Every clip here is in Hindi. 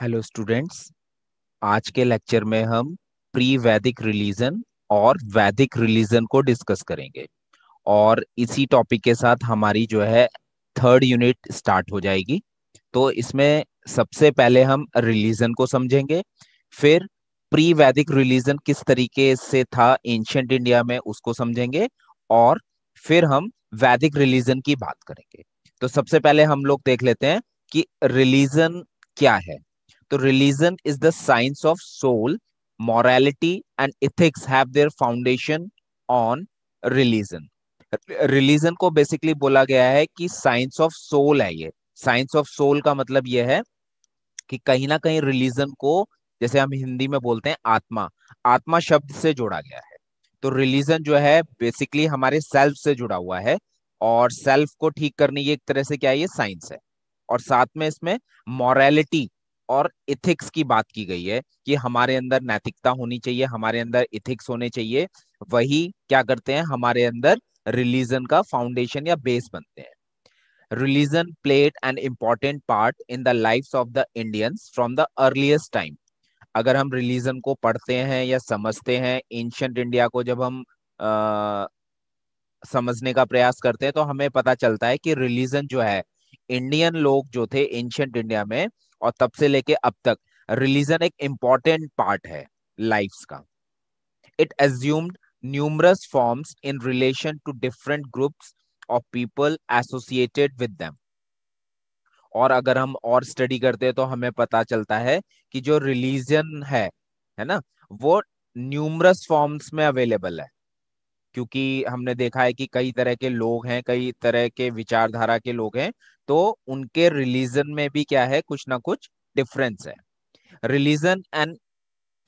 हेलो स्टूडेंट्स आज के लेक्चर में हम प्री वैदिक रिलीजन और वैदिक रिलीजन को डिस्कस करेंगे और इसी टॉपिक के साथ हमारी जो है थर्ड यूनिट स्टार्ट हो जाएगी तो इसमें सबसे पहले हम रिलीजन को समझेंगे फिर प्री वैदिक रिलीजन किस तरीके से था एंशंट इंडिया में उसको समझेंगे और फिर हम वैदिक रिलीजन की बात करेंगे तो सबसे पहले हम लोग देख लेते हैं कि रिलीजन क्या है तो religion is the science of soul morality and ethics have their foundation on religion religion को बेसिकली बोला गया है कि साइंस ऑफ सोल है ये साइंस ऑफ सोल का मतलब ये है कि कहीं ना कहीं रिलीजन को जैसे हम हिंदी में बोलते हैं आत्मा आत्मा शब्द से जोड़ा गया है तो रिलीजन जो है बेसिकली हमारे सेल्फ से जुड़ा हुआ है और सेल्फ को ठीक करने की एक तरह से क्या है ये साइंस है और साथ में इसमें मॉरेलिटी और इथिक्स की बात की गई है कि हमारे अंदर नैतिकता होनी चाहिए हमारे अंदर इथिक्स होने चाहिए वही क्या करते हैं हमारे अंदर रिलीजन का फाउंडेशन या बेस बनते हैं religion played an important part in the life of the Indians from the earliest time अगर हम रिलीजन को पढ़ते हैं या समझते हैं एंशंट इंडिया को जब हम आ, समझने का प्रयास करते हैं तो हमें पता चलता है कि रिलीजन जो है इंडियन लोग जो थे एंशंट इंडिया में और तब से लेके अब तक रिलीजन एक इम्पॉर्टेंट पार्ट है लाइफ का it assumed numerous forms in relation to different groups of people associated with them. और अगर हम और स्टडी करते हैं तो हमें पता चलता है कि जो रिलीजन है है ना वो न्यूमरस फॉर्म्स में अवेलेबल है क्योंकि हमने देखा है कि कई तरह के लोग हैं कई तरह के विचारधारा के लोग हैं तो उनके रिलीजन में भी क्या है कुछ ना कुछ डिफरेंस है religion and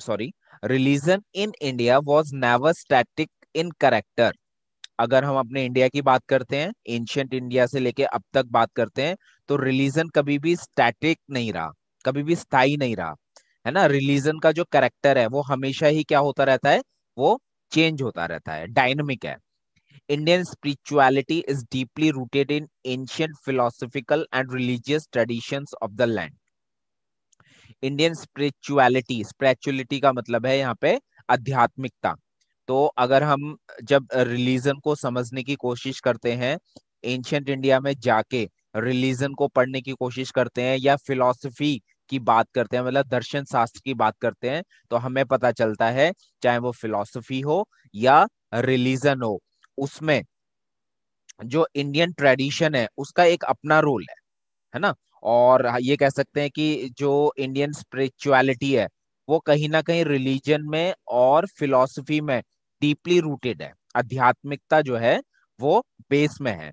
sorry religion in India was never static in character अगर हम अपने इंडिया की बात करते हैं एंशियंट इंडिया से लेके अब तक बात करते हैं तो रिलीजन कभी भी स्टैटिक नहीं रहा कभी भी स्थायी नहीं रहा है ना रिलीजन का जो करेक्टर है वो हमेशा ही क्या होता रहता है वो चेंज होता रहता है डायनमिक है Indian spirituality is deeply rooted in ancient philosophical and religious tradition of the land Indian spirituality spirituality का मतलब है यहाँ पे आध्यात्मिकता तो अगर हम जब रिलीजन को समझने की कोशिश करते हैं एंशियंट इंडिया में जाके रिलीजन को पढ़ने की कोशिश करते हैं या फिलोसफी की बात करते हैं मतलब दर्शन शास्त्र की बात करते हैं तो हमें पता चलता है चाहे वो फिलॉसफी हो या रिलीजन हो उसमें जो इंडियन ट्रेडिशन है उसका एक अपना रोल है है ना और ये कह सकते हैं कि जो इंडियन स्पिरिचुअलिटी है वो कहीं ना कहीं रिलीजन में और फिलॉसफी में डीपली रूटेड है आध्यात्मिकता जो है वो बेस में है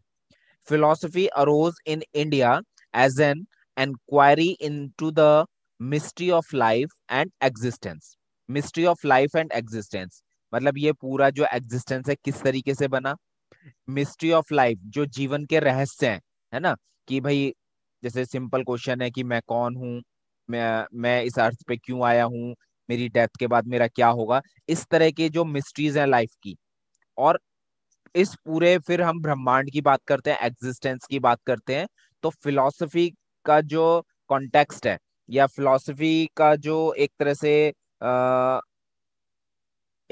philosophy arose in India as an and in into the mystery of life and existence mystery of life and existence मतलब ये पूरा जो एग्जिस्टेंस है किस तरीके से बना मिस्ट्री ऑफ लाइफ जो जीवन के रहस्य हैं है ना कि भाई जैसे सिंपल क्वेश्चन है कि मैं कौन हूँ मैं मैं इस अर्थ पे क्यों आया हूँ मेरी डेथ के बाद मेरा क्या होगा इस तरह के जो मिस्ट्रीज हैं लाइफ की और इस पूरे फिर हम ब्रह्मांड की बात करते हैं एग्जिस्टेंस की बात करते हैं तो फिलोसफी का जो कॉन्टेक्स्ट है या फिलोसफी का जो एक तरह से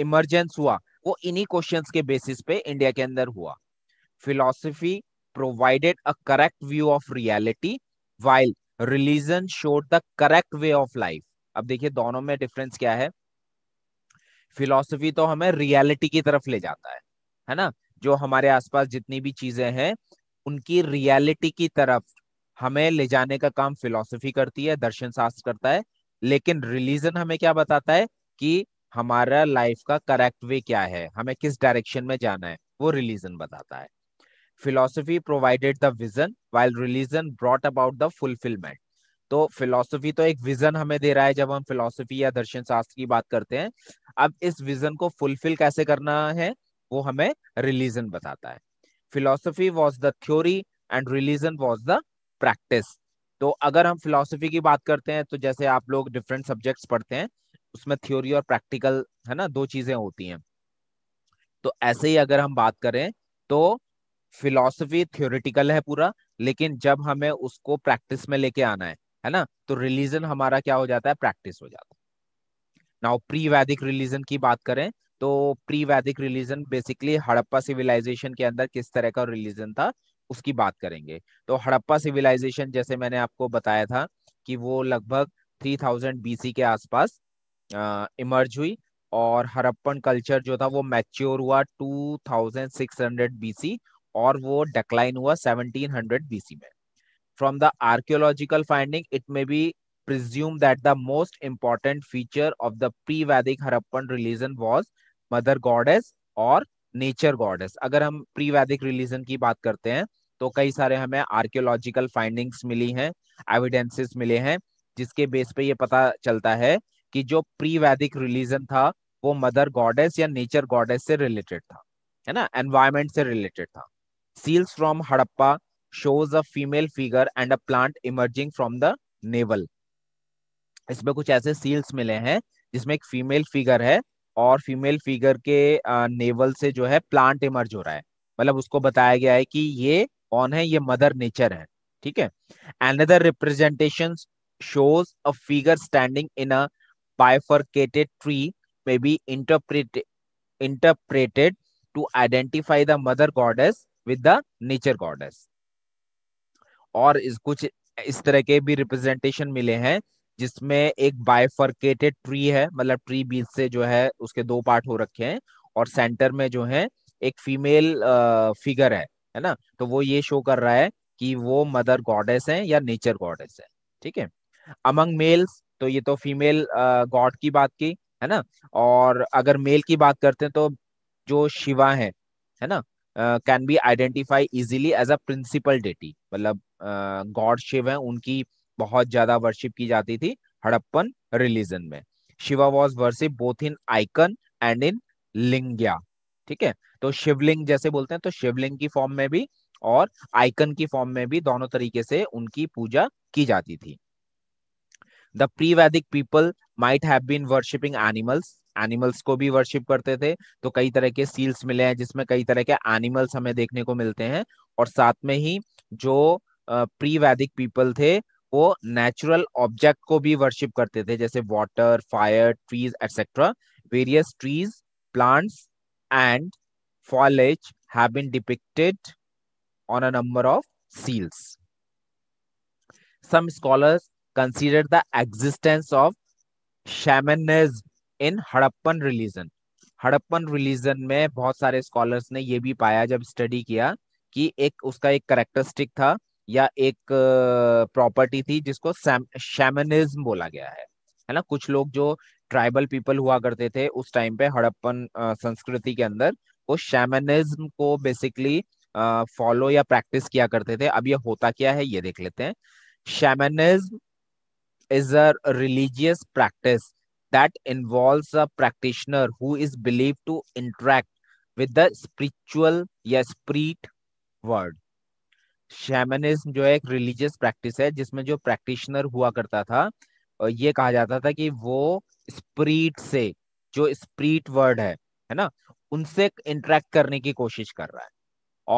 इमरजेंस हुआ वो इन्हीं क्वेश्चंस के बेसिस पे इंडिया के अंदर हुआ philosophy provided a correct view of reality while religion showed the correct way of life अब देखिए दोनों में डिफरेंस क्या है फिलोसफी तो हमें रियलिटी की तरफ ले जाता है है ना जो हमारे आसपास जितनी भी चीजें हैं उनकी रियलिटी की तरफ हमें ले जाने का काम फिलोसफी करती है दर्शन शास्त्र करता है लेकिन रिलीजन हमें क्या बताता है कि हमारा लाइफ का करेक्ट वे क्या है हमें किस डायरेक्शन में जाना है वो रिलीजन बताता है philosophy provided the vision while religion brought about the fulfilment तो फिलोसफी तो एक विजन हमें दे रहा है जब हम फिलोसफी या दर्शन शास्त्र की बात करते हैं अब इस विजन को फुलफिल कैसे करना है वो हमें रिलीजन बताता है philosophy was the theory and religion was the practice तो अगर हम फिलोसफी की बात करते हैं तो जैसे आप लोग डिफरेंट सब्जेक्ट्स पढ़ते हैं उसमें थ्योरी और प्रैक्टिकल है ना दो चीजें होती हैं तो ऐसे ही अगर हम बात करें तो फिलोसफी थ्योरिटिकल है पूरा लेकिन जब हमें उसको प्रैक्टिस में लेके आना है है ना तो रिलीजन हमारा क्या हो जाता है प्रैक्टिस हो जाता है नाउ प्री वैदिक रिलीजन की बात करें तो प्री वैदिक रिलीजन बेसिकली हड़प्पा सिविलाइजेशन के अंदर किस तरह का रिलीजन था उसकी बात करेंगे तो हड़प्पा सिविलाइजेशन जैसे मैंने आपको बताया था कि वो लगभग 3000 बीसी के आसपास इमर्ज हुई और हड़प्पन कल्चर जो था वो मैच्योर हुआ 2600 बीसी और वो डिक्लाइन हुआ 1700 बीसी में from the archaeological finding it may be presume that the most important feature of the pre Vedic Harappan religion was mother goddess और नेचर गॉडेस अगर हम प्री वैदिक रिलीजन की बात करते हैं तो कई सारे हमें आर्कियोलॉजिकल फाइंडिंग्स मिली हैं एविडेंसेस मिले हैं जिसके बेस पे ये पता चलता है कि जो प्री वैदिक रिलीजन था वो मदर गॉडेस या नेचर गॉडेस से रिलेटेड था है ना एनवायरमेंट से रिलेटेड था seals from Harappa shows a female figure and a plant emerging from the navel इसमें कुछ ऐसे सील्स मिले हैं जिसमें एक फीमेल फिगर है और फीमेल फिगर के नेवल से जो है प्लांट इमर्ज हो रहा है मतलब उसको बताया गया है कि ये कौन है ये मदर नेचर है ठीक है another representation shows a figure standing in a bifurcated tree may be interpret interpreted to identify the mother goddess with the nature goddess और इस कुछ इस तरह के भी रिप्रेजेंटेशन मिले हैं जिसमें एक बायफर्केटेड ट्री है मतलब ट्री बीच से जो है उसके दो पार्ट हो रखे हैं और सेंटर में जो है एक फीमेल फिगर है है ना तो वो ये शो कर रहा है कि वो मदर गॉडेस है या नेचर गॉडेस है ठीक है अमंग मेल्स तो ये तो फीमेल गॉड की बात की है ना और अगर मेल की बात करते हैं तो जो शिवा है है ना can be identify easily as a principal deity मतलब गॉड शिव है उनकी बहुत ज्यादा वर्शिप की जाती थी हड़प्पन रिलीजन में Shiva was worship both in icon and in linga ठीक है तो शिवलिंग जैसे बोलते हैं तो शिवलिंग की फॉर्म में भी और आइकन की फॉर्म में भी दोनों तरीके से उनकी पूजा की जाती थी the pre Vedic people might have been worshipping animals animals को भी वर्शिप करते थे तो कई तरह के सील्स मिले हैं जिसमें कई तरह के एनिमल्स हमें देखने को मिलते हैं और साथ में ही जो प्री वैदिक पीपल थे वो नेचुरल ऑब्जेक्ट को भी वर्शिप करते थे जैसे water fire trees etcetera various trees plants and foliage have been depicted on a number of seals some scholars consider the existence of shamanism in Harappan religion Harappan religion में बहुत सारे स्कॉलर्स ने यह भी पाया जब स्टडी किया कि एक उसका एक करेक्टरिस्टिक था या एक प्रॉपर्टी थी जिसको शैमनिज्म बोला गया है है ना कुछ लोग जो ट्राइबल पीपल हुआ करते थे उस टाइम पे हड़प्पन संस्कृति के अंदर वो शैमनिज्म को बेसिकली फॉलो या प्रैक्टिस किया करते थे अब ये होता क्या है ये देख लेते हैं shamanism is a religious practice that involve a practitioner who is believe to interact with the spiritual या स्प्रीट वर्ड शैमनिज्म जो है एक रिलीजियस प्रैक्टिस है जिसमें जो प्रैक्टिशनर हुआ करता था ये कहा जाता था कि वो स्प्रीट से जो स्प्रीट वर्ड है है ना उनसे इंटरेक्ट करने की कोशिश कर रहा है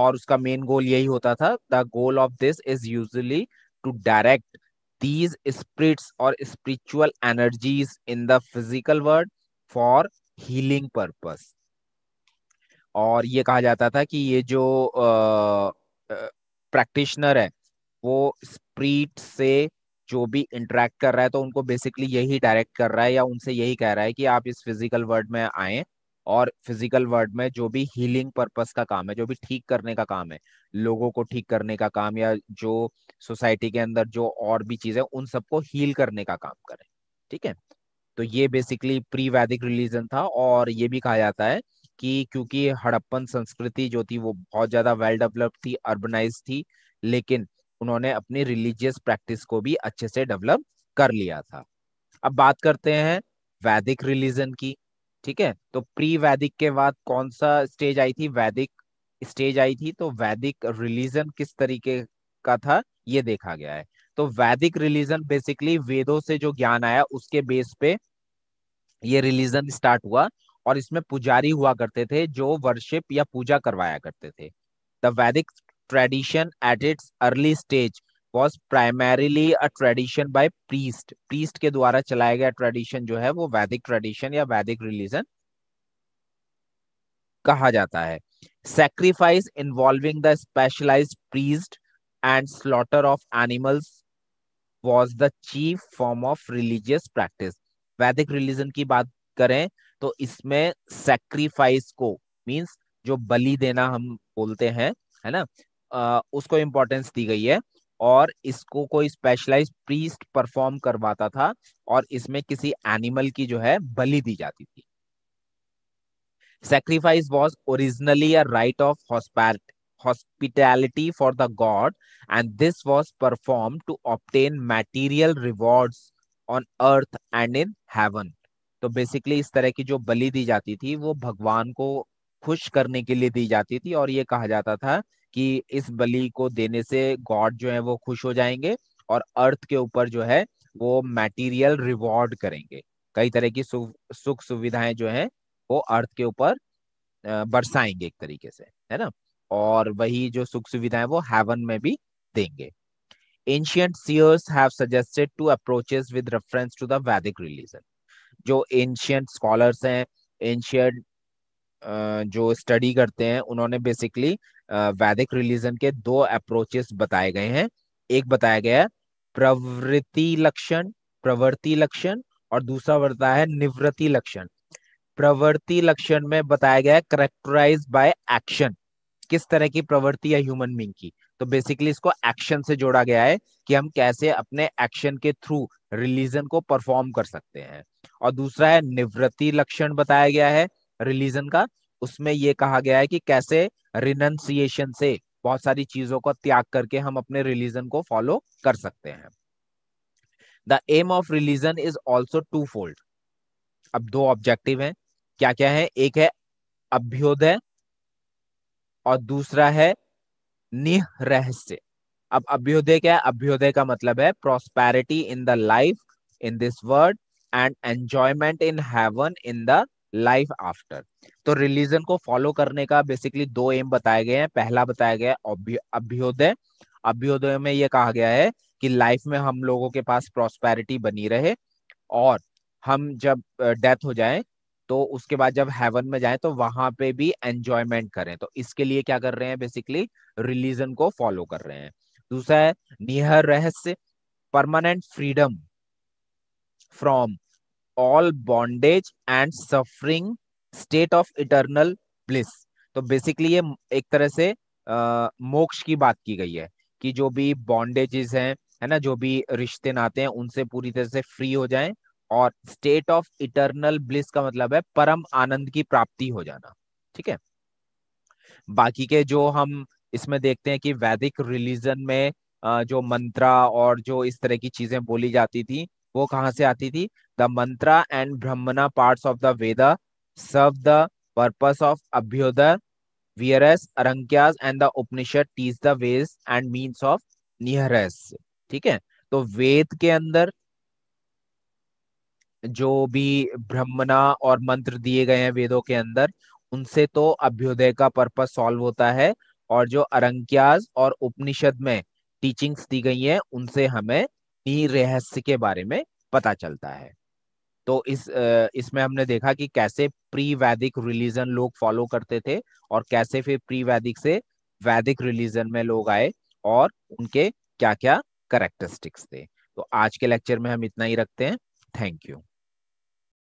और उसका मेन गोल यही होता था the goal of this is usually to direct these spirits और spiritual energies in the physical world for healing purpose और ये कहा जाता था कि ये जो प्रैक्टिशनर है वो स्प्रीट से जो भी इंटरेक्ट कर रहा है तो उनको बेसिकली यही डायरेक्ट कर रहा है या उनसे यही कह रहा है कि आप इस फिजिकल वर्ल्ड में आए और फिजिकल वर्ल्ड में जो भी हीलिंग पर्पस का काम है जो भी ठीक करने का काम है लोगों को ठीक करने का काम या जो सोसाइटी के अंदर जो और भी चीजें उन सबको हील करने का काम करें ठीक है तो ये बेसिकली प्री वैदिक रिलीजन था और ये भी कहा जाता है कि क्योंकि हड़प्पन संस्कृति जो थी वो बहुत ज्यादा वेल डेवलप थी अर्बनाइज थी लेकिन उन्होंने अपनी रिलीजियस प्रैक्टिस को भी अच्छे से डेवलप कर लिया था अब बात करते हैं वैदिक रिलीजन की ठीक है तो प्री वैदिक के बाद कौन सा स्टेज आई थी वैदिक स्टेज आई थी तो वैदिक रिलीजन किस तरीके का था ये देखा गया है तो वैदिक रिलीजन बेसिकली वेदों से जो ज्ञान आया उसके बेस पे ये रिलीजन स्टार्ट हुआ और इसमें पुजारी हुआ करते थे जो वर्शिप या पूजा करवाया करते थे the Vedic tradition at its early stage was primarily a tradition by priest priest के द्वारा चलाया गया ट्रेडिशन जो है वो वैदिक ट्रेडिशन या वैदिक रिलीजन कहा जाता है sacrifice involving the specialise priest and slaughter of animals was the chief form of religious practice Vedic religion की बात करें तो इसमें सेक्रीफाइस को मीन्स जो बलि देना हम बोलते हैं है ना उसको इम्पोर्टेंस दी गई है और इसको कोई स्पेशलाइज प्रीस्ट परफॉर्म करवाता था और इसमें किसी एनिमल की जो है बलि दी जाती थी sacrifice was originally a rite of हॉस्पैल hospitality for the god and this was perform to obtain material rewards on earth and in heaven तो बेसिकली इस तरह की जो बलि दी जाती थी वो भगवान को खुश करने के लिए दी जाती थी और ये कहा जाता था कि इस बलि को देने से गॉड जो है वो खुश हो जाएंगे और अर्थ के ऊपर जो है वो मैटीरियल रिवॉर्ड करेंगे कई तरह की सु, सुख सुविधाएं जो है वो अर्थ के ऊपर बरसाएंगे एक तरीके से है ना और वही जो सुख सुविधाएं वो हेवन में भी देंगे ancient seers have suggested two approaches with reference to the Vedic religion जो एंशियंट स्कॉलर्स हैं एंशियंट जो स्टडी करते हैं उन्होंने बेसिकली वैदिक रिलीजन के दो अप्रोचेस बताए गए हैं एक बताया गया है प्रवृत्ति लक्षण प्रवृत्ति लक्षण और दूसरा बताया है निवृत्ति लक्षण प्रवृत्ति लक्षण में बताया गया है करेक्टराइज बाय एक्शन किस तरह की प्रवृत्ति है ह्यूमन बींग की तो बेसिकली इसको एक्शन से जोड़ा गया है कि हम कैसे अपने एक्शन के थ्रू रिलीजन को परफॉर्म कर सकते हैं और दूसरा है निवृत्ति लक्षण बताया गया है रिलीजन का उसमें ये कहा गया है कि कैसे रिनंसिएशन से बहुत सारी चीजों का त्याग करके हम अपने रिलीजन को फॉलो कर सकते हैं the aim of religion is also twofold अब दो ऑब्जेक्टिव हैं क्या क्या है एक है अभ्योदय और दूसरा है निरहस्य अब अभ्योदय क्या है अभ्योदय का मतलब है prosperity in the life in this world and enjoyment in heaven in the life after तो रिलीजन को फॉलो करने का बेसिकली दो एम बताए गए हैं पहला बताया गया अभ्योदय अभ्योदय में यह कहा गया है कि लाइफ में हम लोगों के पास प्रोस्पैरिटी बनी रहे और हम जब डेथ हो जाए तो उसके बाद जब हेवन में जाए तो वहां पे भी एंजॉयमेंट करें तो इसके लिए क्या कर रहे हैं बेसिकली रिलीजन को फॉलो कर रहे हैं दूसरा है निहर रहस्य permanent freedom from all bondage and suffering state of eternal bliss तो बेसिकली ये एक तरह से आ, मोक्ष की बात की गई है कि जो भी बॉन्डेजेस हैं है ना जो भी रिश्ते नाते हैं उनसे पूरी तरह से फ्री हो जाएं और स्टेट ऑफ इटरनल ब्लिस का मतलब है परम आनंद की प्राप्ति हो जाना ठीक है बाकी के जो हम इसमें देखते हैं कि वैदिक रिलीजन में जो मंत्रा और जो इस तरह की चीजें बोली जाती थी वो कहाँ से आती थी the mantra and Brahmana part of the Veda serve the purpose of abhyudaya whereas Aranyakas and the Upanishad teach the ways and means of nihshreyasa ठीक है तो वेद के अंदर जो भी ब्रह्मना और मंत्र दिए गए हैं वेदों के अंदर उनसे तो अभ्युदय का पर्पज सॉल्व होता है और जो अरंक्याज और उपनिषद में टीचिंग्स दी गई हैं उनसे हमें रहस्य के बारे में पता चलता है तो इस इसमें हमने देखा कि कैसे प्री वैदिक रिलीजन लोग फॉलो करते थे और कैसे फिर प्री वैदिक से वैदिक रिलीजन में लोग आए और उनके क्या क्या करेक्टरिस्टिक्स थे तो आज के लेक्चर में हम इतना ही रखते हैं थैंक यू